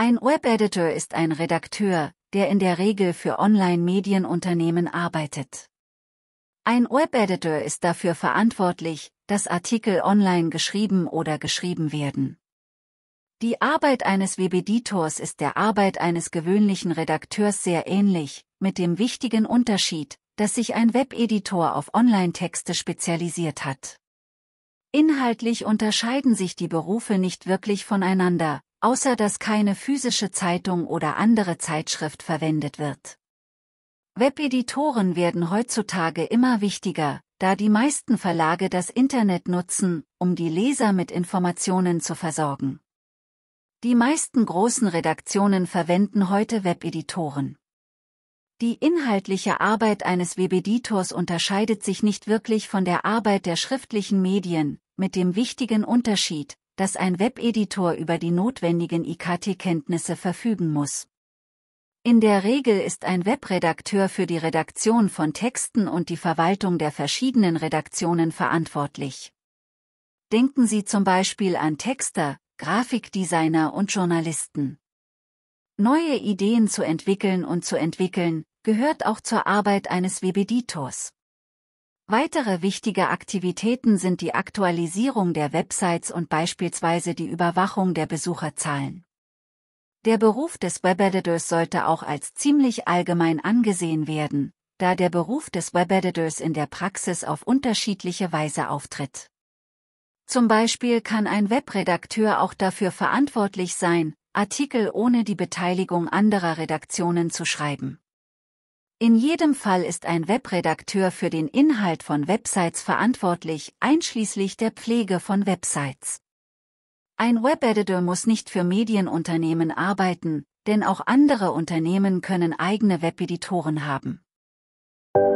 Ein Webeditor ist ein Redakteur, der in der Regel für Online-Medienunternehmen arbeitet. Ein Webeditor ist dafür verantwortlich, dass Artikel online geschrieben oder geschrieben werden. Die Arbeit eines Webeditors ist der Arbeit eines gewöhnlichen Redakteurs sehr ähnlich, mit dem wichtigen Unterschied, dass sich ein Webeditor auf Online-Texte spezialisiert hat. Inhaltlich unterscheiden sich die Berufe nicht wirklich voneinander, außer dass keine physische Zeitung oder andere Zeitschrift verwendet wird. Webeditoren werden heutzutage immer wichtiger, da die meisten Verlage das Internet nutzen, um die Leser mit Informationen zu versorgen. Die meisten großen Redaktionen verwenden heute Webeditoren. Die inhaltliche Arbeit eines Webeditors unterscheidet sich nicht wirklich von der Arbeit der schriftlichen Medien, mit dem wichtigen Unterschied, dass ein Webeditor über die notwendigen IKT-Kenntnisse verfügen muss. In der Regel ist ein Webredakteur für die Redaktion von Texten und die Verwaltung der verschiedenen Redaktionen verantwortlich. Denken Sie zum Beispiel an Texter, Grafikdesigner und Journalisten. Neue Ideen zu entwickeln und zu entwickeln, gehört auch zur Arbeit eines Webeditors. Weitere wichtige Aktivitäten sind die Aktualisierung der Websites und beispielsweise die Überwachung der Besucherzahlen. Der Beruf des Webeditors sollte auch als ziemlich allgemein angesehen werden, da der Beruf des Webeditors in der Praxis auf unterschiedliche Weise auftritt. Zum Beispiel kann ein Webredakteur auch dafür verantwortlich sein, Artikel ohne die Beteiligung anderer Redaktionen zu schreiben. In jedem Fall ist ein Webredakteur für den Inhalt von Websites verantwortlich, einschließlich der Pflege von Websites. Ein Webeditor muss nicht für Medienunternehmen arbeiten, denn auch andere Unternehmen können eigene Webeditoren haben. Musik